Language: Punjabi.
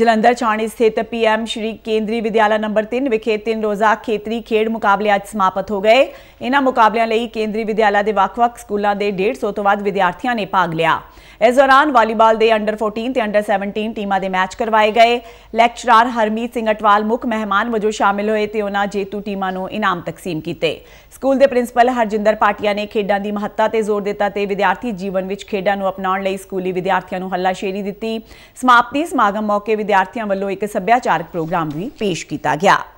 ਜਲੰਧਰ ਛਾਣੀ ਸਥਿਤ ਪੀਐਮ ਸ਼੍ਰੀ ਕੇਂਦਰੀ ਵਿਦਿਆਲਾ ਨੰਬਰ 3 ਵਿਖੇ ਤਿੰਨ ਰੋਜ਼ਾ ਖੇਤਰੀ ਖੇਡ ਮੁਕਾਬਲੇ ਅੱਜ ਸਮਾਪਤ ਹੋ ਗਏ ਇਹਨਾਂ ਮੁਕਾਬਲਿਆਂ ਲਈ ਕੇਂਦਰੀ ਵਿਦਿਆਲਾ ਦੇ ਵੱਖ-ਵੱਖ ਸਕੂਲਾਂ ਦੇ 150 ਤੋਂ ਵੱਧ ਵਿਦਿਆਰਥੀਆਂ ਨੇ ਭਾਗ ਲਿਆ ਇਸ ਦੌਰਾਨ ਵਾਲੀਬਾਲ ਦੇ ਅੰਡਰ 14 ਤੇ ਅੰਡਰ 17 ਟੀਮਾਂ ਦੇ ਮੈਚ ਕਰਵਾਏ ਗਏ ਲੈਕਚਰਰ ਹਰਮੀਤ ਸਿੰਘ ਅਟਵਾਲ ਮੁੱਖ ਮਹਿਮਾਨ ਵਜੋਂ ਸ਼ਾਮਿਲ ਹੋਏ ਤੇ ਉਹਨਾਂ ਜੇਤੂ ਟੀਮਾਂ ਨੂੰ ਇਨਾਮ ਤਕਸੀਮ ਕੀਤੇ ਸਕੂਲ ਦੇ ਪ੍ਰਿੰਸੀਪਲ ਹਰਜਿੰਦਰ ਪਾਟਿਆ ਨੇ ਖੇਡਾਂ ਦੀ ਮਹੱਤਤਾ ਤੇ ਜ਼ੋਰ ਦਿੱਤਾ ਤੇ ਵਿਦਿਆਰਥੀ ਜੀਵਨ ਵਿੱਚ ਖੇਡਾਂ ਨੂੰ ਅਪਣਾਉਣ ਲਈ ਸਕੂਲੀ ਵਿਦਿਆਰਥੀਆਂ ਨੂੰ ਹੱਲਾਸ਼ੇਰੀ ਦਿੱਤੀ ਸਮਾਪਤੀ ਸਮਾਗਮ ਮੌਕੇ विद्यार्थियों वालों एक सभ्याचारक प्रोग्राम भी पेश किया गया